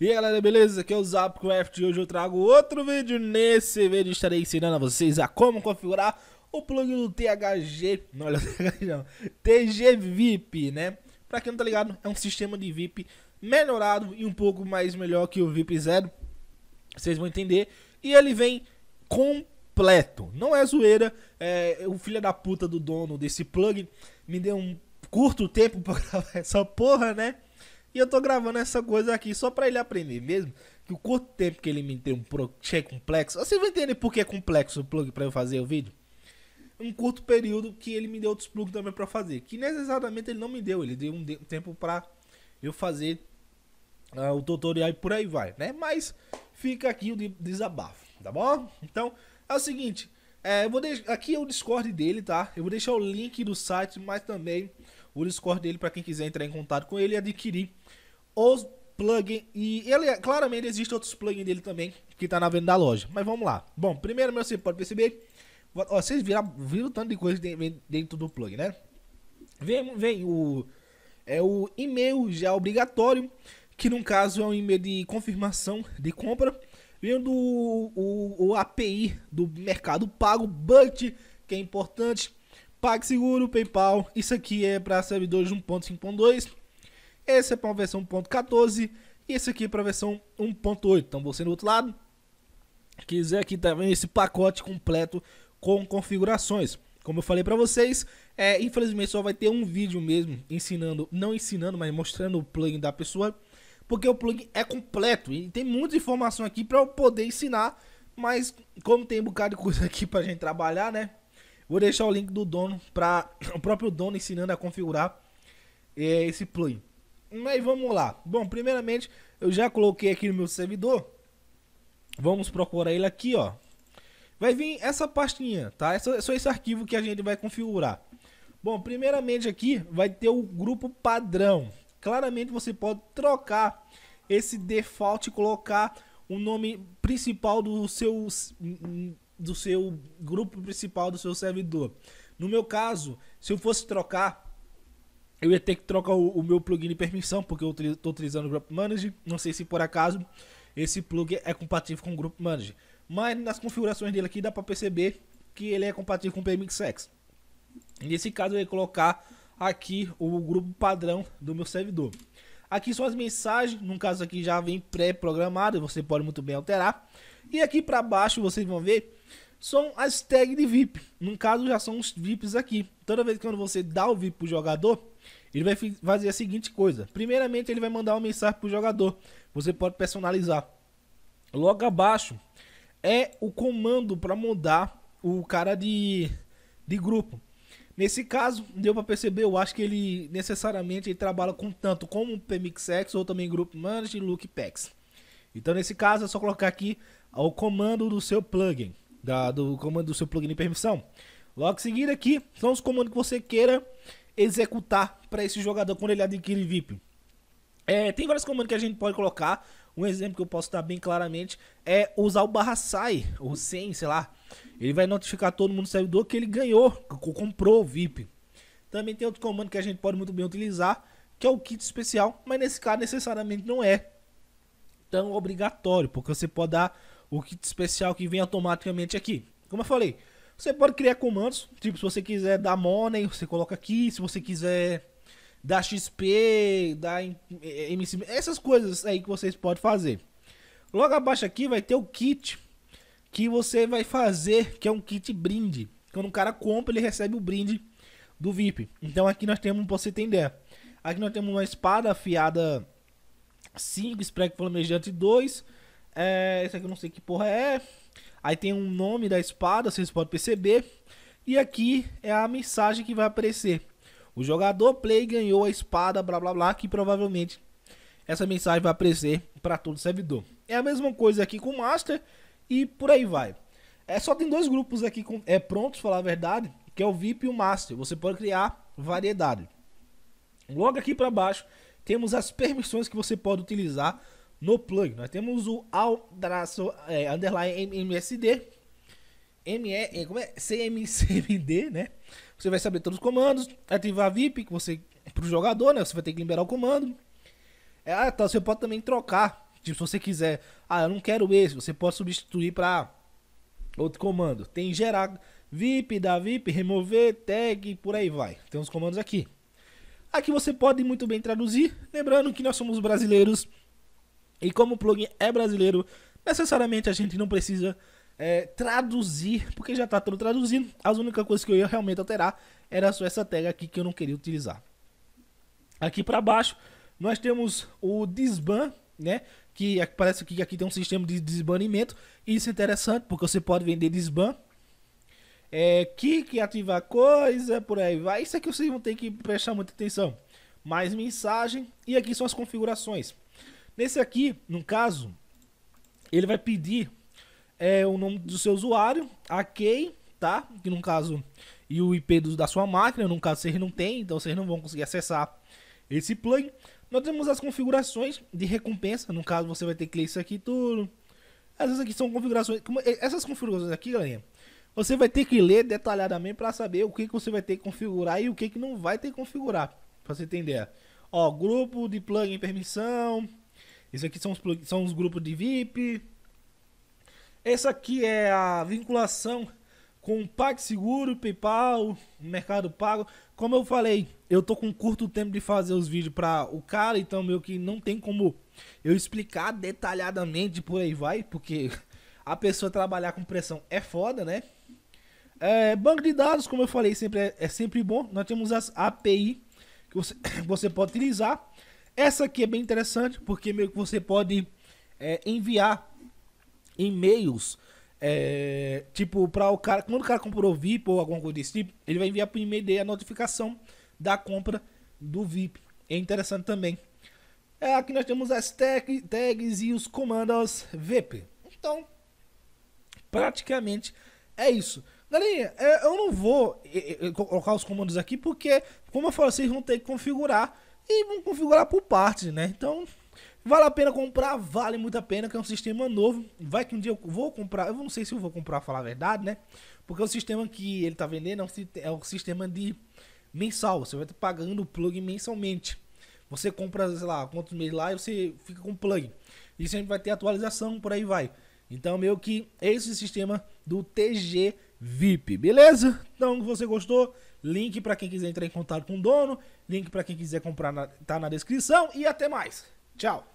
E aí galera, beleza? Aqui é o Zapcraft e hoje eu trago outro vídeo. Nesse vídeo estarei ensinando a vocês a como configurar o plugin do THG, não, olha, não, TG VIP, né? Pra quem não tá ligado, é um sistema de VIP melhorado e um pouco mais melhor que o VIP Zero. Vocês vão entender. E ele vem completo, não é zoeira. É, o filho da puta do dono desse plugin me deu um curto tempo pra gravar essa porra, né? E eu tô gravando essa coisa aqui só pra ele aprender mesmo. Que o quanto tempo que ele me deu um project complexo. você vai entender por que é complexo o plug pra eu fazer o vídeo? Um curto período que ele me deu outros plugs também pra fazer. Que necessariamente ele não me deu. Ele deu um tempo pra eu fazer uh, o tutorial e por aí vai, né? Mas fica aqui o desabafo, tá bom? Então, é o seguinte. É, eu vou aqui é o Discord dele, tá? Eu vou deixar o link do site, mas também o Discord dele para quem quiser entrar em contato com ele e adquirir os plugins. E ele, claramente, existe outros plugins dele também que tá na venda da loja. Mas vamos lá. Bom, primeiro, meu, você pode perceber. Ó, vocês viram, viram tanto de coisa dentro do plugin, né? Vem, vem o. É o e-mail já obrigatório, que no caso é um e-mail de confirmação de compra. Vem do o, o API do Mercado Pago, BUT, que é importante PagSeguro, PayPal. Isso aqui é para servidores 1.5.2. Esse é para uma versão 1.14 e esse aqui é para a versão 1.8. Então você no outro lado quiser aqui também esse pacote completo com configurações. Como eu falei para vocês, é, infelizmente só vai ter um vídeo mesmo ensinando, não ensinando, mas mostrando o plugin da pessoa, porque o plugin é completo e tem muita informação aqui para eu poder ensinar, mas como tem um bocado de coisa aqui para a gente trabalhar, né? Vou deixar o link do dono para o próprio dono ensinando a configurar é, esse plugin. Mas vamos lá. Bom, primeiramente eu já coloquei aqui no meu servidor. Vamos procurar ele aqui, ó. Vai vir essa pastinha, tá? É só, é só esse arquivo que a gente vai configurar. Bom, primeiramente aqui vai ter o grupo padrão. Claramente você pode trocar esse default e colocar o nome principal do seu do seu grupo principal do seu servidor. No meu caso, se eu fosse trocar, eu ia ter que trocar o, o meu plugin de permissão, porque eu estou utilizando o Group Manager. Não sei se por acaso esse plugin é compatível com o Group Manager. Mas nas configurações dele aqui dá para perceber que ele é compatível com o PMXX. Nesse caso eu ia colocar aqui o grupo padrão do meu servidor. Aqui são as mensagens, no caso aqui já vem pré-programado, você pode muito bem alterar. E aqui para baixo vocês vão ver são as tags de VIP. No caso, já são os VIPs aqui. Toda vez que quando você dá o VIP pro jogador, ele vai fazer a seguinte coisa. Primeiramente, ele vai mandar uma mensagem pro jogador. Você pode personalizar. Logo abaixo é o comando para mudar o cara de, de grupo. Nesse caso, deu para perceber, eu acho que ele necessariamente ele trabalha com tanto como PMXX ou também Group Manager e Lookpacks. Então, nesse caso, é só colocar aqui o comando do seu plugin da, do comando do seu plugin de permissão. Logo em seguida aqui são os comandos que você queira executar para esse jogador quando ele adquire VIP. É, tem vários comandos que a gente pode colocar. Um exemplo que eu posso dar bem claramente é usar o barra sai, ou sem, sei lá. Ele vai notificar todo mundo do servidor que ele ganhou, que comprou o VIP. Também tem outro comando que a gente pode muito bem utilizar, que é o kit especial, mas nesse caso necessariamente não é tão obrigatório, porque você pode dar o kit especial que vem automaticamente aqui. Como eu falei, você pode criar comandos, tipo, se você quiser dar money, você coloca aqui, se você quiser dar XP, dar MC, eh, essas coisas aí que vocês podem fazer. Logo abaixo aqui vai ter o kit que você vai fazer, que é um kit brinde. Quando o um cara compra, ele recebe o brinde do VIP. Então aqui nós temos, pra você ter ideia, aqui nós temos uma espada afiada 5, spray flamejante 2, é, esse aqui eu não sei que porra é. Aí tem um nome da espada, vocês podem perceber. E aqui é a mensagem que vai aparecer. O jogador play ganhou a espada, blá blá blá, que provavelmente essa mensagem vai aparecer para todo servidor. É a mesma coisa aqui com o Master e por aí vai. É só tem dois grupos aqui com, é prontos, falar a verdade, que é o VIP e o Master. Você pode criar variedade. Logo aqui para baixo temos as permissões que você pode utilizar no plug. Nós temos o Aldraço é, Underline MSD, ME, como é? CMCMD, né? Você vai saber todos os comandos, ativar VIP que você pro jogador, né? Você vai ter que liberar o comando. É, ah, tá, você pode também trocar. Tipo, se você quiser, ah, eu não quero esse, você pode substituir para outro comando. Tem gerar VIP, dar VIP, remover, tag, por aí vai. Tem uns comandos aqui. Aqui você pode muito bem traduzir, lembrando que nós somos brasileiros e como o plugin é brasileiro, necessariamente a gente não precisa é, traduzir, porque já está tudo traduzido. As únicas coisas que eu ia realmente alterar era só essa tag aqui que eu não queria utilizar. Aqui para baixo, nós temos o disban, né? Que é, parece que aqui tem um sistema de desbanimento. Isso é interessante, porque você pode vender disban, É, kick, ativar coisa, por aí vai. Isso aqui vocês vão ter que prestar muita atenção. Mais mensagem. E aqui são as configurações. Nesse aqui, no caso, ele vai pedir é, o nome do seu usuário, a key, tá? Que no caso, e o IP do, da sua máquina, no caso vocês não tem, então vocês não vão conseguir acessar esse plugin. Nós temos as configurações de recompensa, no caso você vai ter que ler isso aqui tudo. Essas aqui são configurações, é, essas configurações aqui, galera. você vai ter que ler detalhadamente para saber o que, que você vai ter que configurar e o que, que não vai ter que configurar, para você entender. Ó, grupo de plugin permissão, isso aqui são os, são os grupos de VIP. Essa aqui é a vinculação com o PagSeguro, PayPal, Mercado Pago. Como eu falei, eu tô com curto tempo de fazer os vídeos para o cara, então meio que não tem como eu explicar detalhadamente por aí vai, porque a pessoa trabalhar com pressão é foda, né? É, banco de dados, como eu falei, sempre é, é sempre bom. Nós temos as API que você, você pode utilizar. Essa aqui é bem interessante porque meio que você pode é, enviar e-mails é, tipo para o cara quando o cara comprou VIP ou alguma coisa desse tipo, ele vai enviar para o e-mail dele a notificação da compra do VIP. É interessante também. É, aqui nós temos as tag, tags e os comandos VP. Então, praticamente é isso. Galerinha, é, eu não vou é, é, colocar os comandos aqui porque, como eu falei, vocês vão ter que configurar e vão configurar por partes, né? Então, vale a pena comprar, vale muito a pena, que é um sistema novo. Vai que um dia eu vou comprar, eu não sei se eu vou comprar, falar a verdade, né? Porque o é sistema que ele tá vendendo é um, é um sistema de mensal, você vai estar pagando o plug mensalmente. Você compra, sei lá, quantos meses lá e você fica com o plug. E sempre vai ter atualização, por aí vai. Então, meio que esse é sistema do TG VIP, beleza? Então, se você gostou? Link para quem quiser entrar em contato com o dono, link para quem quiser comprar na, tá na descrição e até mais. Tchau.